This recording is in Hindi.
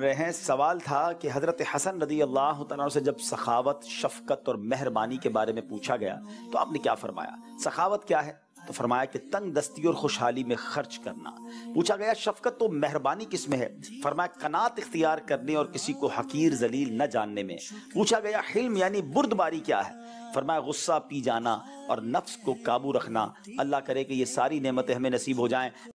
रहे हैं सवाल था कि हज़रत हसन रदी अल्लाह से जब सखावत शफकत और मेहरबानी के बारे में पूछा गया तो आपने क्या फरमाया सखावत क्या है तो फरमाया कि तंग दस्ती और खुशहाली में खर्च करना पूछा गया शफकत तो मेहरबानी किस में है फरमाया कनात इख्तियार करने और किसी को हकीर जलील न जानने में पूछा गया हिल्म यानी बुर्दबारी क्या है फरमाया गुस्सा पी जाना और नफ्स को काबू रखना अल्लाह करे कि ये सारी नेमतें हमें नसीब हो जाए